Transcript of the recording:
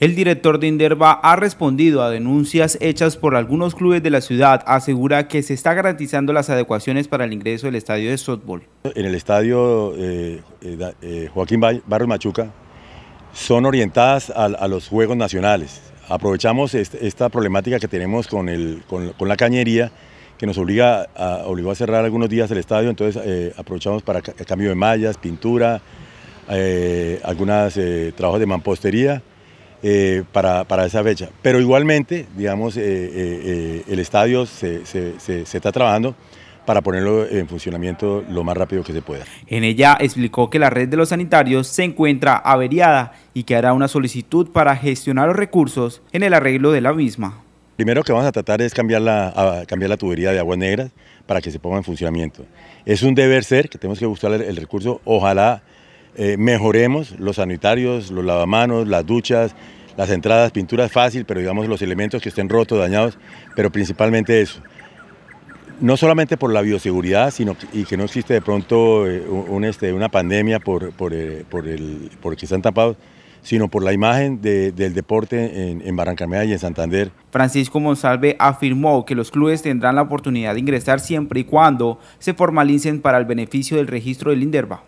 El director de Inderva ha respondido a denuncias hechas por algunos clubes de la ciudad. Asegura que se está garantizando las adecuaciones para el ingreso del estadio de softball. En el estadio eh, eh, eh, Joaquín Barros Machuca son orientadas a, los Juegos Nacionales. Aprovechamos esta problemática que tenemos con, la cañería que nos obliga a, obligó a cerrar algunos días el estadio, entonces aprovechamos para cambio de mallas, pintura, algunos trabajos de mampostería eh, para, esa fecha. Pero igualmente, digamos, eh, eh, el estadio se, está trabajando para ponerlo en funcionamiento lo más rápido que se pueda. En ella explicó que la red de los sanitarios se encuentra averiada y que hará una solicitud para gestionar los recursos en el arreglo de la misma. Primero que vamos a tratar es cambiar la, cambiar la tubería de aguas negras para que se ponga en funcionamiento. Es un deber ser que tenemos que buscar el recurso, ojalá eh, mejoremos los sanitarios, los lavamanos, las duchas, las entradas, pinturas fácil, pero digamos los elementos que estén rotos, dañados, pero principalmente eso. No solamente por la bioseguridad, sino y que no existe de pronto eh, este, una pandemia eh, por, el, por que están tapados, sino por la imagen del deporte en, en y en Santander. Francisco Monsalve afirmó que los clubes tendrán la oportunidad de ingresar siempre y cuando se formalicen para el beneficio del registro del INDERBA.